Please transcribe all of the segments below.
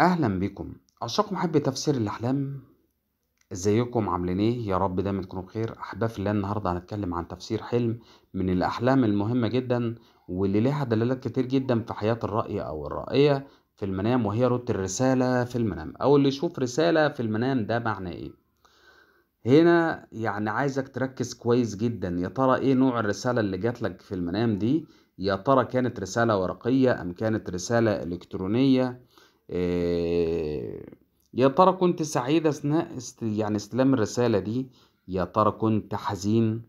اهلا بكم عشاق محب تفسير الاحلام ازيكم عاملين ايه يا رب دايما تكونوا بخير احباب في الله النهارده هنتكلم عن تفسير حلم من الاحلام المهمه جدا واللي ليها دلالات كتير جدا في حياه الرأي او الرائيه في المنام وهي رد الرساله في المنام او اللي يشوف رساله في المنام ده معناه ايه هنا يعني عايزك تركز كويس جدا يا ترى ايه نوع الرساله اللي جات لك في المنام دي يا ترى كانت رساله ورقيه ام كانت رساله الكترونيه آه، يا ترى كنت سعيد أثناء است... يعني استلام الرسالة دي يا ترى كنت حزين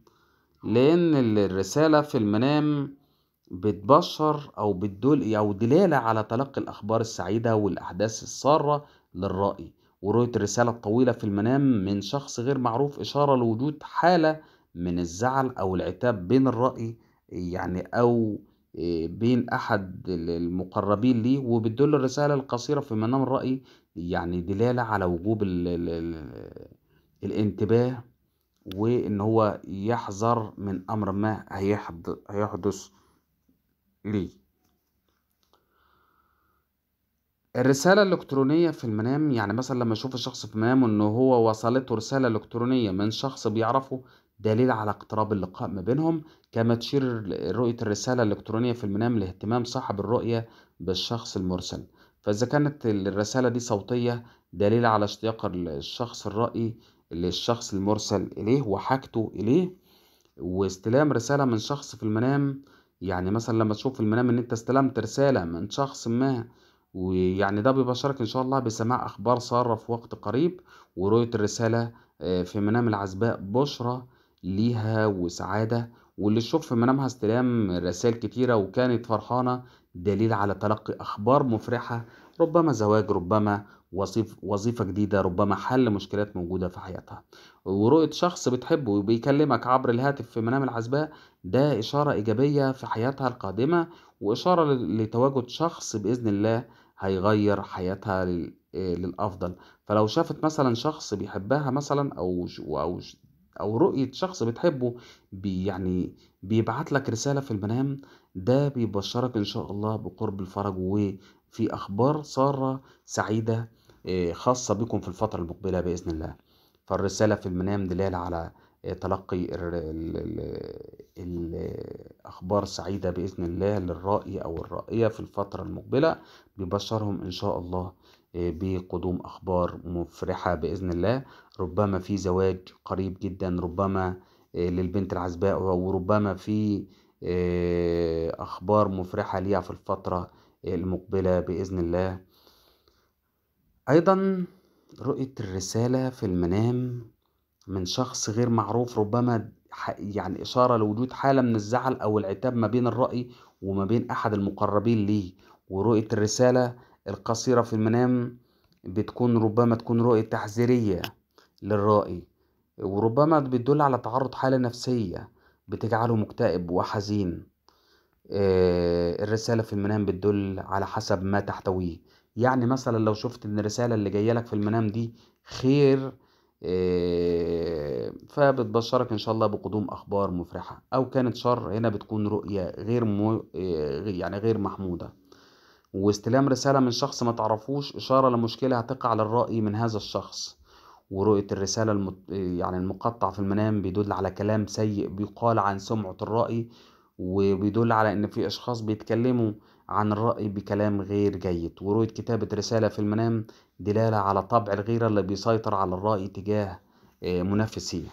لأن الرسالة في المنام بتبشر أو بتدل أو دلالة على تلقي الأخبار السعيدة والأحداث السارة للرأي ورؤية الرسالة الطويلة في المنام من شخص غير معروف إشارة لوجود حالة من الزعل أو العتاب بين الرأي يعني أو بين أحد المقربين ليه وبتدل الرسالة القصيرة في منام الرأي يعني دلالة على وجوب ال ال الـ الانتباه وإن هو يحذر من أمر ما هيحدث ليه الرسالة الإلكترونية في المنام يعني مثلا لما أشوف الشخص في منامه إن هو وصلته رسالة إلكترونية من شخص بيعرفه دليل على اقتراب اللقاء ما بينهم كما تشير رؤية الرسالة الإلكترونية في المنام لاهتمام صاحب الرؤية بالشخص المرسل فإذا كانت الرسالة دي صوتية دليل على اشتياق الشخص الرأي للشخص المرسل إليه وحاجته إليه واستلام رسالة من شخص في المنام يعني مثلا لما تشوف في المنام إن أنت استلمت رسالة من شخص ما ويعني ده بيبشرك إن شاء الله بسماع أخبار سارة في وقت قريب ورؤية الرسالة آه، في منام العزباء بشرى ليها وسعادة واللي تشوف في منامها استلام رسائل كتيرة وكانت فرحانة دليل على تلقي أخبار مفرحة ربما زواج ربما وظيف وظيفة جديدة ربما حل مشكلات موجودة في حياتها ورؤية شخص بتحبه وبيكلمك عبر الهاتف في منام العزباء ده إشارة إيجابية في حياتها القادمة وإشارة لتواجد شخص بإذن الله هيغير حياتها آه، للأفضل فلو شافت مثلا شخص بيحبها مثلا أو أو او رؤية شخص بتحبه بي يعني بيبعت لك رسالة في المنام ده بيبشرك ان شاء الله بقرب الفرج وفي اخبار سارة سعيدة آه، خاصة بكم في الفترة المقبلة باذن الله فالرسالة في المنام دلالة على آه، تلقي الأخبار سعيدة بإذن الله للرائي أو الرائية في الفترة المقبلة بيبشرهم إن شاء الله آه، بقدوم أخبار مفرحة بإذن الله ربما في زواج قريب جدا ربما آه، للبنت العزباء وربما في آه، أخبار مفرحة ليها في الفترة المقبلة بإذن الله أيضا رؤية الرسالة في المنام من شخص غير معروف ربما يعني إشارة لوجود حالة من الزعل أو العتاب ما بين الرأي وما بين أحد المقربين ليه ورؤية الرسالة القصيرة في المنام بتكون ربما تكون رؤية تحذيرية للرائي وربما بتدل على تعرض حالة نفسية بتجعله مكتئب وحزين آه، الرسالة في المنام بتدل على حسب ما تحتويه يعني مثلا لو شفت ان الرسالة اللي جاية لك في المنام دي خير آه، فبتبشرك ان شاء الله بقدوم اخبار مفرحة او كانت شر هنا بتكون رؤية غير مو آه، يعني غير محمودة واستلام رسالة من شخص ما تعرفوش إشارة لمشكلة هتقع على الرأي من هذا الشخص ورؤية الرسالة المت... يعني المقطع في المنام بيدل على كلام سيء بيقال عن سمعة الرأي وبيدل على إن في أشخاص بيتكلموا عن الرأي بكلام غير جيد ورؤية كتابة رسالة في المنام دلالة على طبع الغيرة اللي بيسيطر على الرأي تجاه آه، منافسيه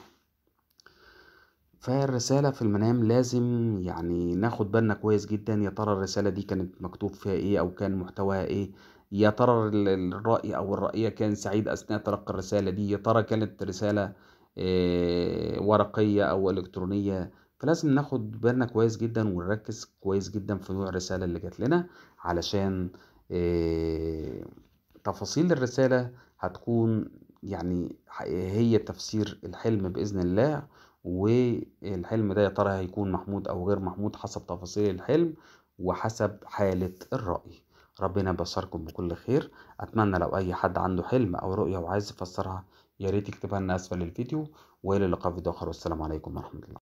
فالرساله الرسالة في المنام لازم يعني ناخد بالنا كويس جدًا يا ترى الرسالة دي كانت مكتوب فيها إيه أو كان محتواها إيه؟ يا ترى الراي أو الرائية كان سعيد أثناء تلقي الرسالة دي؟ يا ترى كانت رسالة آه، ورقية أو إلكترونية؟ فلازم ناخد بالنا كويس جدًا ونركز كويس جدًا في نوع الرسالة اللي جات لنا علشان آآ آه، تفاصيل الرسالة هتكون يعني هي تفسير الحلم بإذن الله. والحلم ده يا ترى هيكون محمود او غير محمود حسب تفاصيل الحلم وحسب حالة الرأي ربنا يبشركم بكل خير اتمنى لو اي حد عنده حلم او رؤية وعايز يفسرها ياريت يكتبها لنا اسفل الفيديو والى اللقاء في فيديو اخر والسلام عليكم ورحمة الله